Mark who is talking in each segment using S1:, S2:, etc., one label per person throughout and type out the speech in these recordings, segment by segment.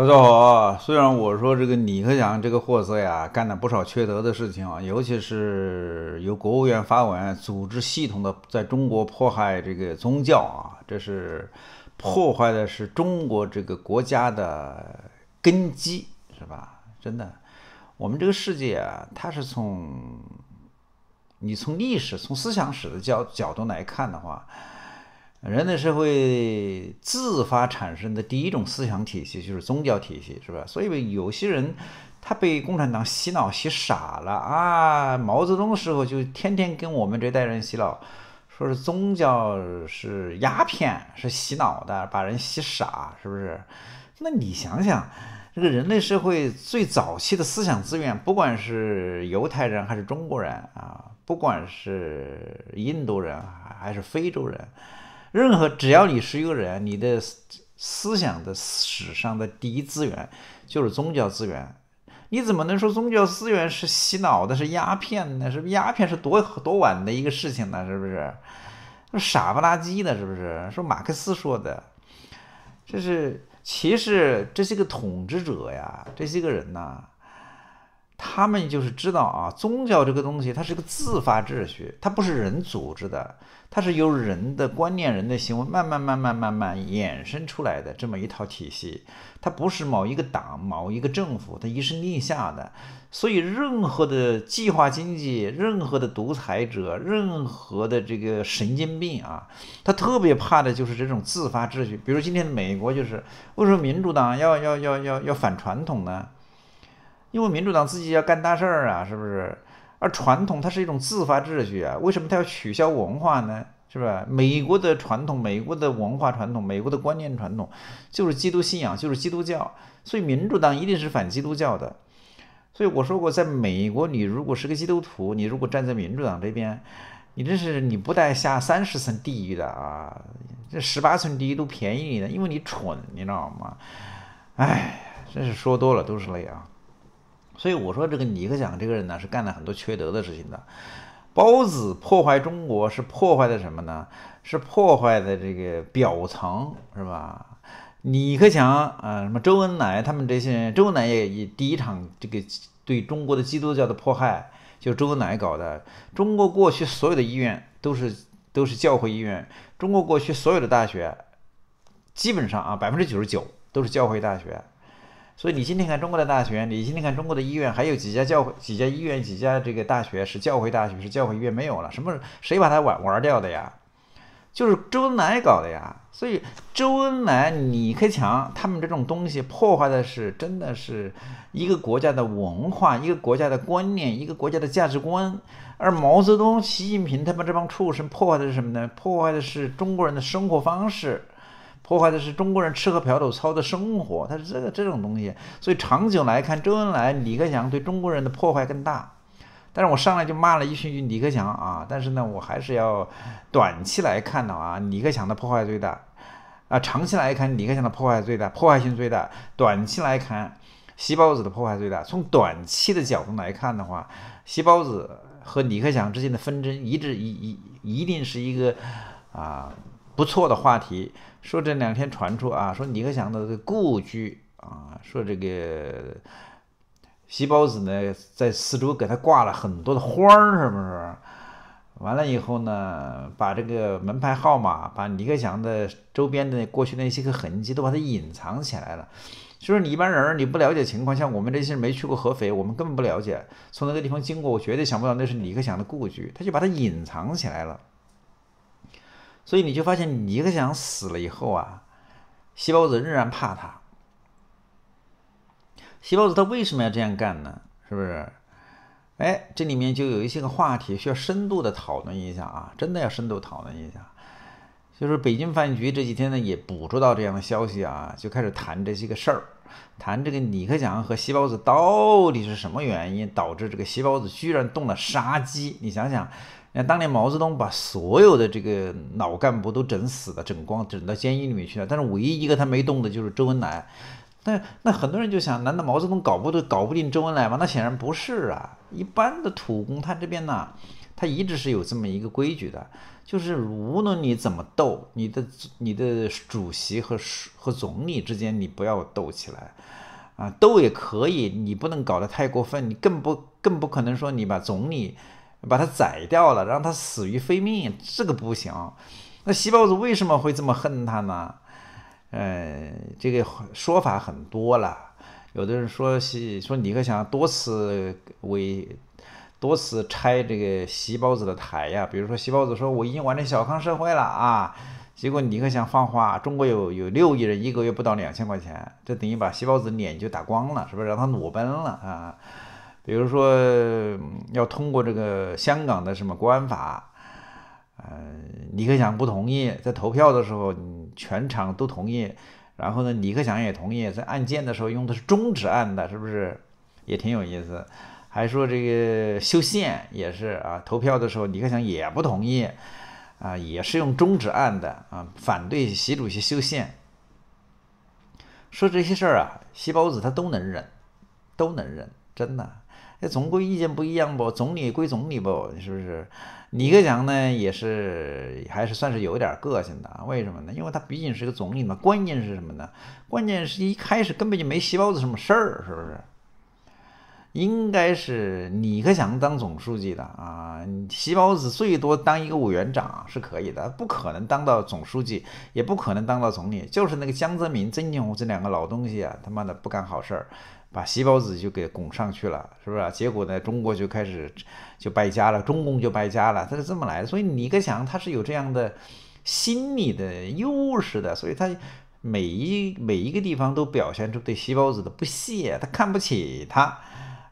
S1: 大家好啊！虽然我说这个李克强这个货色呀，干了不少缺德的事情啊，尤其是由国务院发文，组织系统的在中国迫害这个宗教啊，这是破坏的是中国这个国家的根基，是吧？真的，我们这个世界啊，它是从你从历史、从思想史的角角度来看的话。人类社会自发产生的第一种思想体系就是宗教体系，是吧？所以有些人他被共产党洗脑洗傻了啊！毛泽东时候就天天跟我们这代人洗脑，说是宗教是鸦片，是洗脑的，把人洗傻，是不是？那你想想，这个人类社会最早期的思想资源，不管是犹太人还是中国人啊，不管是印度人还是非洲人。任何，只要你是一个人，你的思想的史上的第一资源就是宗教资源。你怎么能说宗教资源是洗脑的、是鸦片呢？是不鸦片是多多晚的一个事情呢？是不是傻不拉几的？是不是说马克思说的，就是其实这些个统治者呀，这些个人呐？他们就是知道啊，宗教这个东西，它是个自发秩序，它不是人组织的，它是由人的观念、人的行为慢慢、慢慢、慢慢衍生出来的这么一套体系。它不是某一个党、某一个政府它一声令下的，所以任何的计划经济、任何的独裁者、任何的这个神经病啊，他特别怕的就是这种自发秩序。比如今天的美国就是，为什么民主党要要要要要反传统呢？因为民主党自己要干大事儿啊，是不是？而传统它是一种自发秩序啊，为什么它要取消文化呢？是吧？美国的传统、美国的文化传统、美国的观念传统，就是基督信仰，就是基督教，所以民主党一定是反基督教的。所以我说过，在美国，你如果是个基督徒，你如果站在民主党这边，你这是你不带下三十层地狱的啊！这十八层地狱都便宜你了，因为你蠢，你知道吗？哎，真是说多了都是泪啊！所以我说，这个尼克强这个人呢，是干了很多缺德的事情的。包子破坏中国是破坏的什么呢？是破坏的这个表层，是吧？李克强啊，什么周恩来他们这些人，周恩来也也第一场这个对中国的基督教的迫害，就周恩来搞的。中国过去所有的医院都是都是教会医院，中国过去所有的大学基本上啊百分之九十九都是教会大学。所以你今天看中国的大学，你今天看中国的医院，还有几家教会、几家医院、几家这个大学是教会大学、是教会医院没有了？什么谁把它玩玩掉的呀？就是周恩来搞的呀。所以周恩来、李克强他们这种东西破坏的是真的是一个国家的文化、一个国家的观念、一个国家的价值观。而毛泽东、习近平他们这帮畜生破坏的是什么呢？破坏的是中国人的生活方式。破坏的是中国人吃喝嫖赌操的生活，它是这个这种东西，所以长久来看，周恩来、李克强对中国人的破坏更大。但是我上来就骂了一群李克强啊，但是呢，我还是要短期来看的话，李克强的破坏最大啊。长期来看，李克强的破坏最大，破坏性最大。短期来看，习包子的破坏最大。从短期的角度来看的话，习包子和李克强之间的纷争，一直一一一定是一个啊。不错的话题，说这两天传出啊，说李克强的故居啊，说这个席包子呢，在四周给他挂了很多的花儿，是不是？完了以后呢，把这个门牌号码，把李克强的周边的过去那些个痕迹都把它隐藏起来了。就说你一般人儿，你不了解情况，像我们这些人没去过合肥，我们根本不了解。从那个地方经过，我绝对想不到那是李克强的故居，他就把它隐藏起来了。所以你就发现李克强死了以后啊，细胞子仍然怕他。细胞子他为什么要这样干呢？是不是？哎，这里面就有一些个话题需要深度的讨论一下啊，真的要深度讨论一下。就是北京饭局这几天呢，也捕捉到这样的消息啊，就开始谈这些个事儿，谈这个李克强和细胞子到底是什么原因导致这个细胞子居然动了杀机？你想想。你看，当年毛泽东把所有的这个老干部都整死了、整光、整到监狱里面去了。但是唯一一个他没动的就是周恩来。那那很多人就想：难道毛泽东搞不都搞不定周恩来吗？那显然不是啊。一般的土工他这边呢，他一直是有这么一个规矩的，就是无论你怎么斗，你的你的主席和和总理之间，你不要斗起来啊。斗也可以，你不能搞得太过分，你更不更不可能说你把总理。把他宰掉了，让他死于非命，这个不行。那西包子为什么会这么恨他呢？呃，这个说法很多了。有的人说，说李克强多次为多次拆这个西包子的台呀。比如说，西包子说我已经完成小康社会了啊，结果李克强放话，中国有有六亿人，一个月不到两千块钱，这等于把西包子脸就打光了，是不是？让他裸奔了啊？比如说要通过这个香港的什么国安法，呃，李克强不同意，在投票的时候，全场都同意，然后呢，李克强也同意，在按键的时候用的是中指按的，是不是？也挺有意思。还说这个修宪也是啊，投票的时候李克强也不同意，啊，也是用中指按的啊，反对习主席修宪。说这些事儿啊，西包子他都能忍，都能忍，真的。这总归意见不一样不？总理归总理不？是不是？李克强呢，也是还是算是有点个性的。为什么呢？因为他毕竟是个总理嘛。关键是什么呢？关键是一开始根本就没细包子什么事儿，是不是？应该是李克强当总书记的啊，习包子最多当一个委员长是可以的，不可能当到总书记，也不可能当到总理。就是那个江泽民、曾庆红这两个老东西啊，他妈的不干好事儿，把习包子就给拱上去了，是不是？结果呢，中国就开始就败家了，中共就败家了，他是这么来的。所以李克强他是有这样的心理的优势的，所以他每一每一个地方都表现出对习包子的不屑，他看不起他。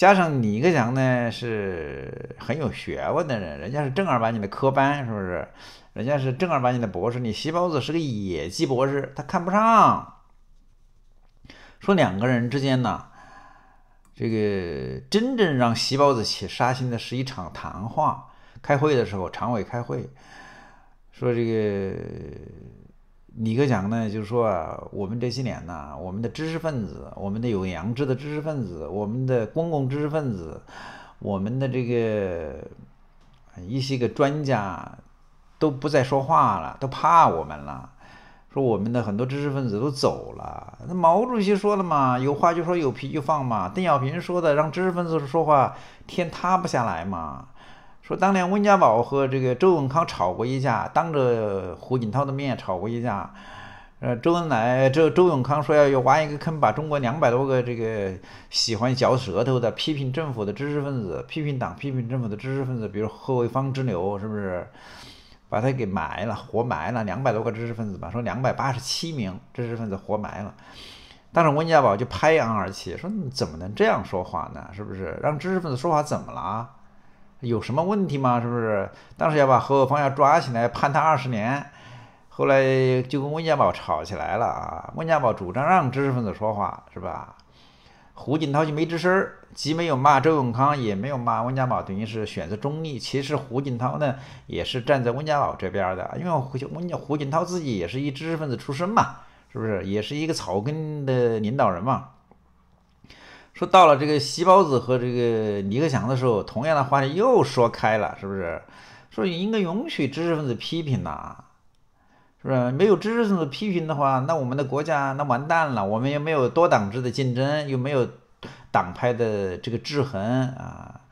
S1: 加上你个讲呢是很有学问的人，人家是正儿八经的科班，是不是？人家是正儿八经的博士，你席包子是个野鸡博士，他看不上。说两个人之间呢，这个真正让席包子起杀心的是一场谈话，开会的时候，常委开会，说这个。李克强呢，就是说啊，我们这些年呢，我们的知识分子，我们的有良知的知识分子，我们的公共知识分子，我们的这个一些个专家，都不再说话了，都怕我们了。说我们的很多知识分子都走了。那毛主席说了嘛，有话就说，有屁就放嘛。邓小平说的，让知识分子说话，天塌不下来嘛。说当年温家宝和这个周永康吵过一架，当着胡锦涛的面吵过一架。呃，周恩来周周永康说要要挖一个坑，把中国两百多个这个喜欢嚼舌头的、批评政府的知识分子、批评党、批评政府的知识分子，比如贺卫方之流，是不是把他给埋了，活埋了两百多个知识分子吧？说两百八十七名知识分子活埋了。当时温家宝就拍案而起，说你怎么能这样说话呢？是不是让知识分子说话怎么了？有什么问题吗？是不是当时要把何方要抓起来判他二十年？后来就跟温家宝吵起来了啊！温家宝主张让知识分子说话，是吧？胡锦涛就没吱声儿，既没有骂周永康，也没有骂温家宝，等于是选择中立。其实胡锦涛呢，也是站在温家宝这边的，因为胡温胡锦涛自己也是一知识分子出身嘛，是不是？也是一个草根的领导人嘛。说到了这个习包子和这个尼克强的时候，同样的话题又说开了，是不是？说应该允许知识分子批评呐。是不是？没有知识分子批评的话，那我们的国家那完蛋了。我们又没有多党制的竞争，又没有党派的这个制衡啊！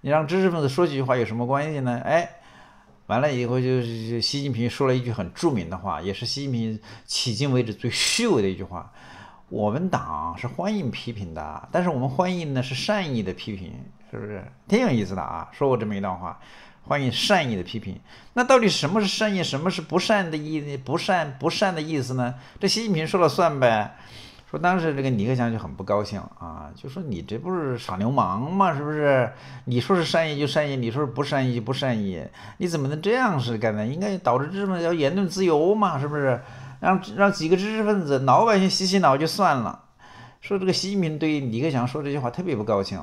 S1: 你让知识分子说几句话有什么关系呢？哎，完了以后，就是习近平说了一句很著名的话，也是习近平迄今为止最虚伪的一句话。我们党是欢迎批评的，但是我们欢迎呢是善意的批评，是不是挺有意思的啊？说过这么一段话，欢迎善意的批评。那到底什么是善意，什么是不善的意不善不善的意思呢？这习近平说了算呗。说当时这个李克强就很不高兴啊，就说你这不是耍流氓吗？是不是？你说是善意就善意，你说是不善意就不善意，你怎么能这样是干的？应该导致这么要言论自由嘛？是不是？让让几个知识分子、老百姓洗洗脑就算了。说这个习近平对李克强说这句话特别不高兴，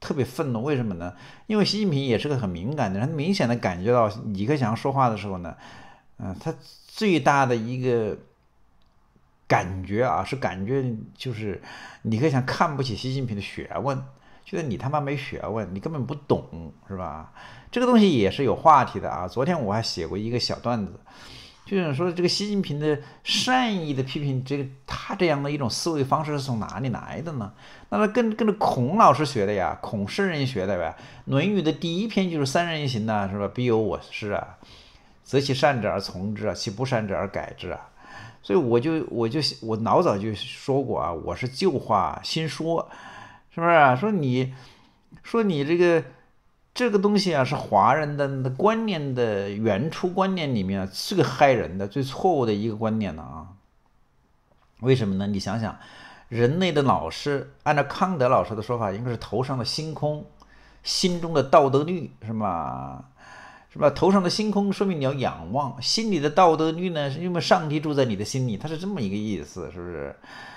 S1: 特别愤怒。为什么呢？因为习近平也是个很敏感的，他明显的感觉到李克强说话的时候呢，嗯，他最大的一个感觉啊，是感觉就是李克强看不起习近平的学问，觉得你他妈没学问，你根本不懂，是吧？这个东西也是有话题的啊。昨天我还写过一个小段子。就想说这个习近平的善意的批评，这个他这样的一种思维方式是从哪里来的呢？那他跟跟着孔老师学的呀，孔圣人学的呗，《论语》的第一篇就是“三人行啊，是吧？必有我师啊，择其善者而从之啊，其不善者而改之啊。”所以我就我就我老早就说过啊，我是旧话新说，是不是？说你说你这个。这个东西啊，是华人的观念的原初观念里面最害人的、最错误的一个观念了啊！为什么呢？你想想，人类的老师，按照康德老师的说法，应该是头上的星空，心中的道德律，是吧？是吧？头上的星空说明你要仰望，心里的道德律呢，是因为上帝住在你的心里，它是这么一个意思，是不是？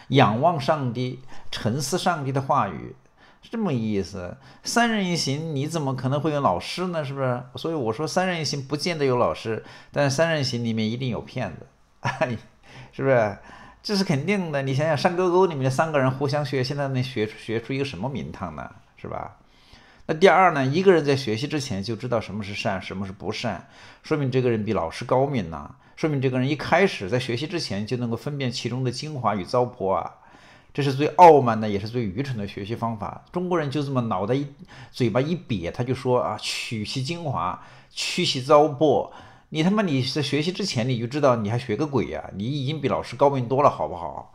S1: 仰望上帝，沉思上帝的话语。是这么意思，三人一行，你怎么可能会有老师呢？是不是？所以我说三人一行不见得有老师，但三人行里面一定有骗子，是不是？这是肯定的。你想想山沟沟里面的三个人互相学，现在能学学出一个什么名堂呢？是吧？那第二呢？一个人在学习之前就知道什么是善，什么是不善，说明这个人比老师高明呐，说明这个人一开始在学习之前就能够分辨其中的精华与糟粕啊。这是最傲慢的，也是最愚蠢的学习方法。中国人就这么脑袋一、嘴巴一瘪，他就说啊，取其精华，去其糟粕。你他妈，你在学习之前你就知道，你还学个鬼呀？你已经比老师高明多了，好不好？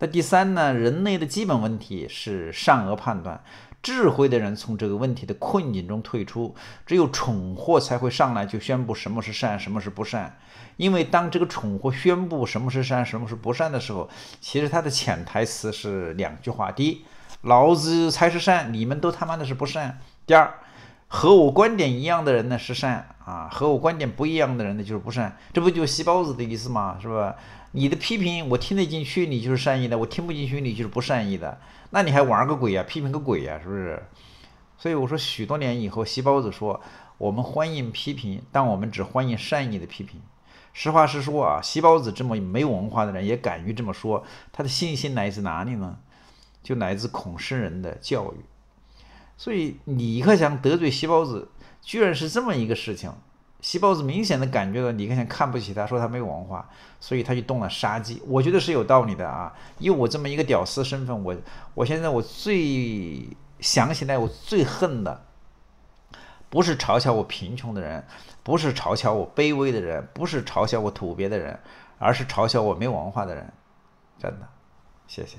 S1: 那第三呢？人类的基本问题是善恶判断。智慧的人从这个问题的困境中退出，只有蠢货才会上来就宣布什么是善，什么是不善。因为当这个蠢货宣布什么是善，什么是不善的时候，其实他的潜台词是两句话：第一，老子才是善，你们都他妈的是不善；第二。和我观点一样的人呢是善啊，和我观点不一样的人呢就是不善，这不就细胞子的意思吗？是吧？你的批评我听得进去，你就是善意的；我听不进去，你就是不善意的。那你还玩个鬼呀？批评个鬼呀？是不是？所以我说，许多年以后，细胞子说：“我们欢迎批评，但我们只欢迎善意的批评。”实话实说啊，细胞子这么没文化的人也敢于这么说，他的信心来自哪里呢？就来自孔圣人的教育。所以李克强得罪席包子，居然是这么一个事情。席包子明显的感觉到李克强看不起他，说他没文化，所以他就动了杀机。我觉得是有道理的啊，以我这么一个屌丝身份，我我现在我最想起来我最恨的，不是嘲笑我贫穷的人，不是嘲笑我卑微的人，不是嘲笑我土鳖的人，而是嘲笑我没文化的人。真的，谢谢。